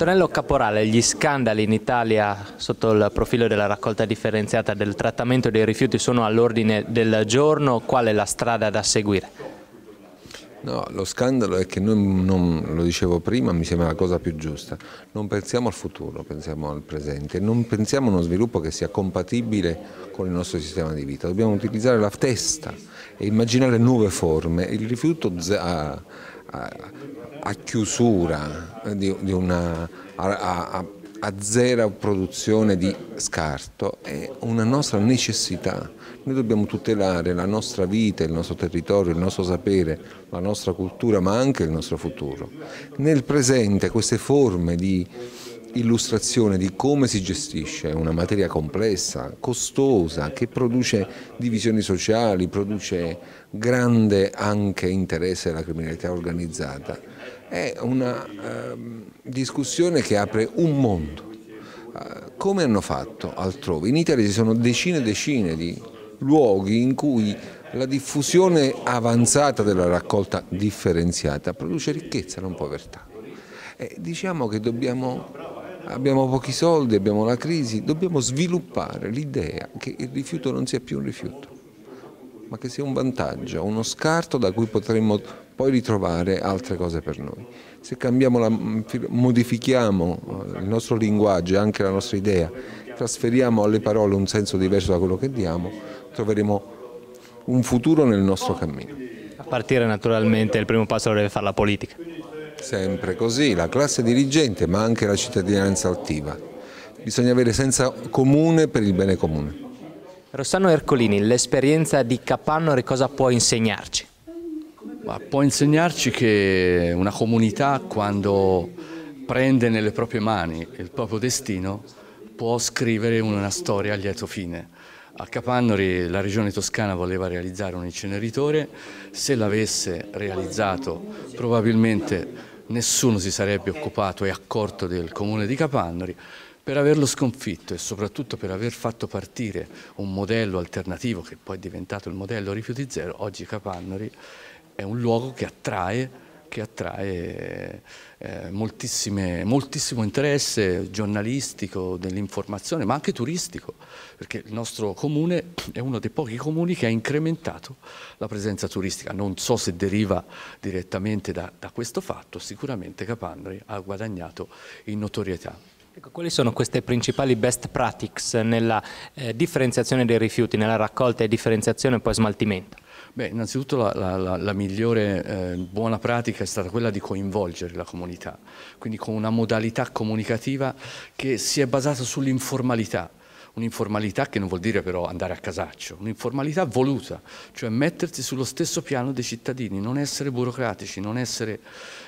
Antonello Caporale, gli scandali in Italia sotto il profilo della raccolta differenziata del trattamento dei rifiuti sono all'ordine del giorno, qual è la strada da seguire? No, lo scandalo è che noi, non, lo dicevo prima, mi sembra la cosa più giusta, non pensiamo al futuro, pensiamo al presente, non pensiamo a uno sviluppo che sia compatibile con il nostro sistema di vita, dobbiamo utilizzare la testa e immaginare nuove forme, il rifiuto a, a, a chiusura di, di una... A, a zero produzione di scarto è una nostra necessità. Noi dobbiamo tutelare la nostra vita, il nostro territorio, il nostro sapere, la nostra cultura, ma anche il nostro futuro. Nel presente queste forme di illustrazione di come si gestisce una materia complessa, costosa, che produce divisioni sociali, produce grande anche interesse alla criminalità organizzata. È una eh, discussione che apre un mondo. Eh, come hanno fatto altrove? In Italia ci sono decine e decine di luoghi in cui la diffusione avanzata della raccolta differenziata produce ricchezza, non povertà. E diciamo che dobbiamo abbiamo pochi soldi, abbiamo la crisi, dobbiamo sviluppare l'idea che il rifiuto non sia più un rifiuto, ma che sia un vantaggio, uno scarto da cui potremmo poi ritrovare altre cose per noi. Se la, modifichiamo eh, il nostro linguaggio e anche la nostra idea, trasferiamo alle parole un senso diverso da quello che diamo, troveremo un futuro nel nostro cammino. A partire naturalmente il primo passo deve fare la politica. Sempre così, la classe dirigente ma anche la cittadinanza attiva. Bisogna avere senso comune per il bene comune. Rossano Ercolini, l'esperienza di Capannore cosa può insegnarci? Ma può insegnarci che una comunità quando prende nelle proprie mani il proprio destino può scrivere una storia a lieto fine. A Capannori la regione toscana voleva realizzare un inceneritore, se l'avesse realizzato probabilmente nessuno si sarebbe occupato e accorto del comune di Capannori per averlo sconfitto e soprattutto per aver fatto partire un modello alternativo che poi è diventato il modello rifiuti zero, oggi Capannori è un luogo che attrae che attrae eh, moltissimo interesse giornalistico dell'informazione, ma anche turistico, perché il nostro comune è uno dei pochi comuni che ha incrementato la presenza turistica. Non so se deriva direttamente da, da questo fatto, sicuramente Capandri ha guadagnato in notorietà. Ecco, quali sono queste principali best practices nella eh, differenziazione dei rifiuti, nella raccolta e differenziazione e poi smaltimento? Beh, innanzitutto la, la, la migliore eh, buona pratica è stata quella di coinvolgere la comunità, quindi con una modalità comunicativa che si è basata sull'informalità, un'informalità che non vuol dire però andare a casaccio, un'informalità voluta, cioè mettersi sullo stesso piano dei cittadini, non essere burocratici, non essere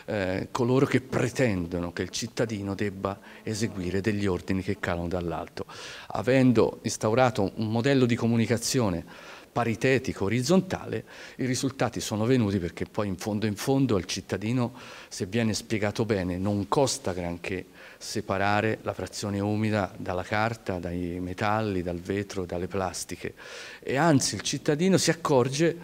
eh, coloro che pretendono che il cittadino debba eseguire degli ordini che calano dall'alto. Avendo instaurato un modello di comunicazione paritetico, orizzontale, i risultati sono venuti perché poi in fondo in fondo al cittadino, se viene spiegato bene, non costa granché separare la frazione umida dalla carta, dai metalli, dal vetro, dalle plastiche e anzi il cittadino si accorge,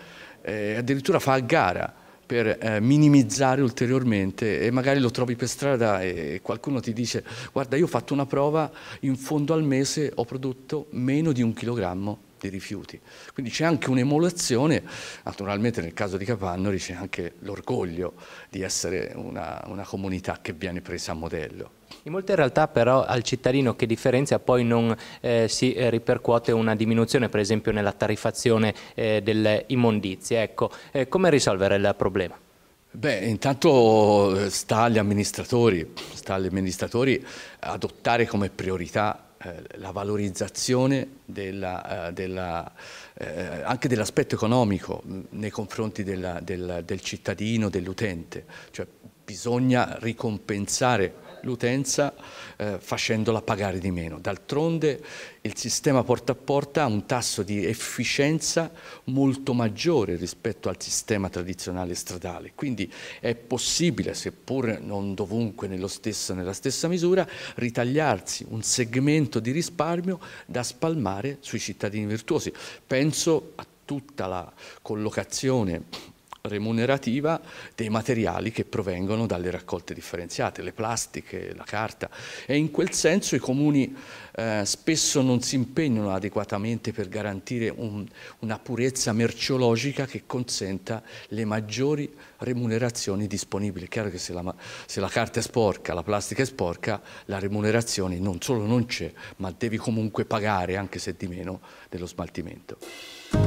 eh, addirittura fa a gara per eh, minimizzare ulteriormente e magari lo trovi per strada e qualcuno ti dice guarda io ho fatto una prova, in fondo al mese ho prodotto meno di un chilogrammo di rifiuti. Quindi c'è anche un'emulazione, naturalmente nel caso di Capannori c'è anche l'orgoglio di essere una, una comunità che viene presa a modello. In molte realtà però al cittadino che differenzia poi non eh, si eh, ripercuote una diminuzione per esempio nella tariffazione eh, delle immondizie. Ecco, eh, come risolvere il problema? Beh, intanto eh, sta agli sta agli amministratori adottare come priorità eh, la valorizzazione della, eh, della, eh, anche dell'aspetto economico mm, nei confronti della, del, del cittadino, dell'utente, cioè bisogna ricompensare l'utenza eh, facendola pagare di meno. D'altronde il sistema porta a porta ha un tasso di efficienza molto maggiore rispetto al sistema tradizionale stradale, quindi è possibile, seppur non dovunque stesso, nella stessa misura, ritagliarsi un segmento di risparmio da spalmare sui cittadini virtuosi. Penso a tutta la collocazione remunerativa dei materiali che provengono dalle raccolte differenziate, le plastiche, la carta e in quel senso i comuni eh, spesso non si impegnano adeguatamente per garantire un, una purezza merceologica che consenta le maggiori remunerazioni disponibili. È chiaro che se la, se la carta è sporca, la plastica è sporca, la remunerazione non solo non c'è, ma devi comunque pagare, anche se di meno, dello smaltimento.